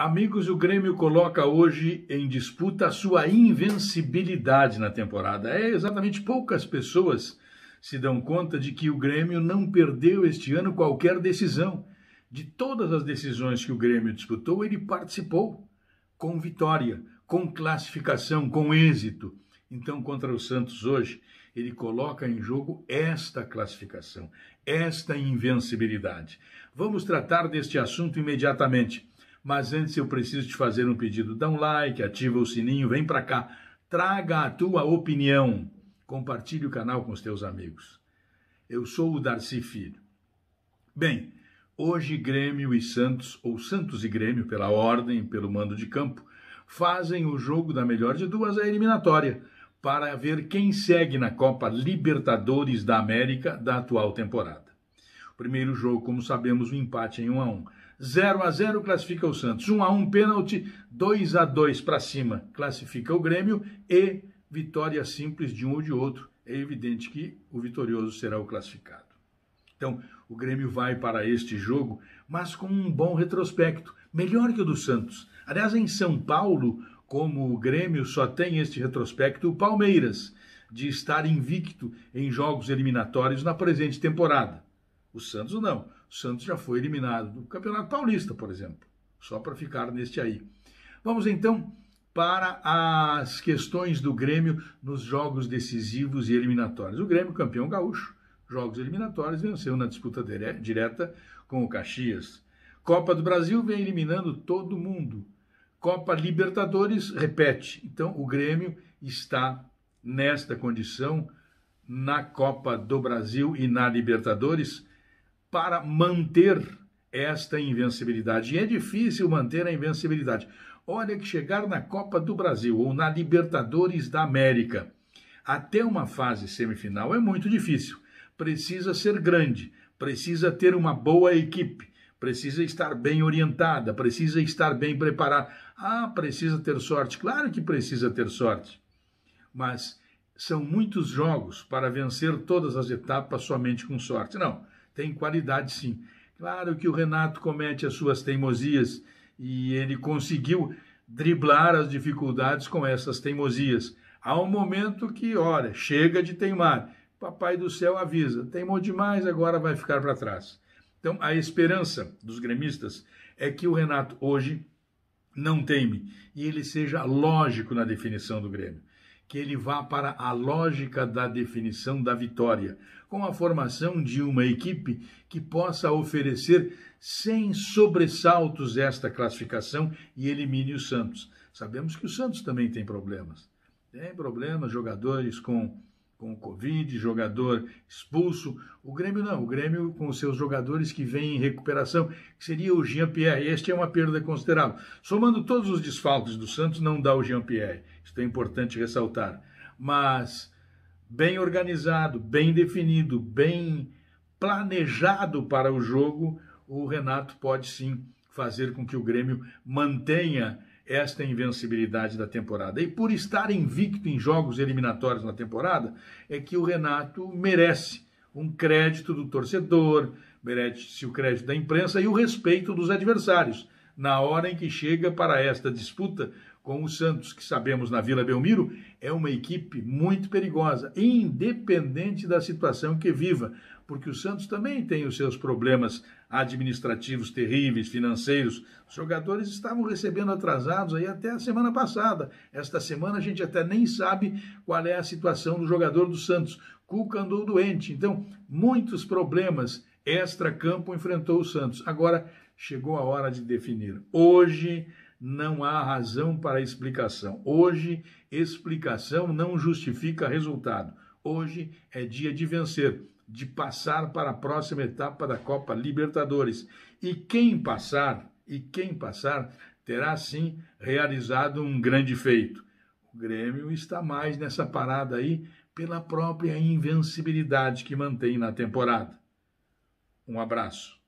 Amigos, o Grêmio coloca hoje em disputa a sua invencibilidade na temporada. É exatamente poucas pessoas se dão conta de que o Grêmio não perdeu este ano qualquer decisão. De todas as decisões que o Grêmio disputou, ele participou com vitória, com classificação, com êxito. Então, contra o Santos hoje, ele coloca em jogo esta classificação, esta invencibilidade. Vamos tratar deste assunto imediatamente. Mas antes eu preciso te fazer um pedido. Dá um like, ativa o sininho, vem para cá. Traga a tua opinião. Compartilhe o canal com os teus amigos. Eu sou o Darcy Filho. Bem, hoje Grêmio e Santos, ou Santos e Grêmio, pela ordem, pelo mando de campo, fazem o jogo da melhor de duas, a eliminatória, para ver quem segue na Copa Libertadores da América da atual temporada. O primeiro jogo, como sabemos, o um empate em 1 a 1. 0 a 0 classifica o Santos. 1 a 1 pênalti, 2 a 2 para cima classifica o Grêmio e vitória simples de um ou de outro. É evidente que o vitorioso será o classificado. Então, o Grêmio vai para este jogo, mas com um bom retrospecto, melhor que o do Santos. Aliás, em São Paulo, como o Grêmio só tem este retrospecto, o Palmeiras, de estar invicto em jogos eliminatórios na presente temporada. O Santos não. O Santos já foi eliminado do Campeonato Paulista, por exemplo. Só para ficar neste aí. Vamos então para as questões do Grêmio nos jogos decisivos e eliminatórios. O Grêmio, campeão gaúcho, jogos eliminatórios, venceu na disputa direta com o Caxias. Copa do Brasil vem eliminando todo mundo. Copa Libertadores, repete. Então, o Grêmio está nesta condição na Copa do Brasil e na Libertadores, para manter esta invencibilidade. E é difícil manter a invencibilidade. Olha que chegar na Copa do Brasil ou na Libertadores da América até uma fase semifinal é muito difícil. Precisa ser grande, precisa ter uma boa equipe, precisa estar bem orientada, precisa estar bem preparada. Ah, precisa ter sorte. Claro que precisa ter sorte. Mas são muitos jogos para vencer todas as etapas somente com sorte. Não. Tem qualidade, sim. Claro que o Renato comete as suas teimosias e ele conseguiu driblar as dificuldades com essas teimosias. Há um momento que, olha, chega de teimar. Papai do céu avisa: teimou demais, agora vai ficar para trás. Então, a esperança dos gremistas é que o Renato hoje não teime e ele seja lógico na definição do Grêmio que ele vá para a lógica da definição da vitória, com a formação de uma equipe que possa oferecer sem sobressaltos esta classificação e elimine o Santos. Sabemos que o Santos também tem problemas. Tem problemas, jogadores com com o Covid, jogador expulso. O Grêmio não, o Grêmio com seus jogadores que vêm em recuperação, que seria o Jean-Pierre. Este é uma perda considerável. Somando todos os desfalques do Santos, não dá o Jean-Pierre. Isso é importante ressaltar. Mas bem organizado, bem definido, bem planejado para o jogo, o Renato pode sim fazer com que o Grêmio mantenha esta invencibilidade da temporada. E por estar invicto em jogos eliminatórios na temporada, é que o Renato merece um crédito do torcedor, merece o crédito da imprensa e o respeito dos adversários na hora em que chega para esta disputa com o Santos, que sabemos na Vila Belmiro, é uma equipe muito perigosa, independente da situação que viva, porque o Santos também tem os seus problemas administrativos terríveis, financeiros. Os jogadores estavam recebendo atrasados aí até a semana passada. Esta semana a gente até nem sabe qual é a situação do jogador do Santos. Cuca andou doente, então muitos problemas extra-campo enfrentou o Santos. Agora chegou a hora de definir. Hoje não há razão para explicação. Hoje, explicação não justifica resultado. Hoje é dia de vencer, de passar para a próxima etapa da Copa Libertadores. E quem passar, e quem passar, terá sim realizado um grande feito. O Grêmio está mais nessa parada aí pela própria invencibilidade que mantém na temporada. Um abraço.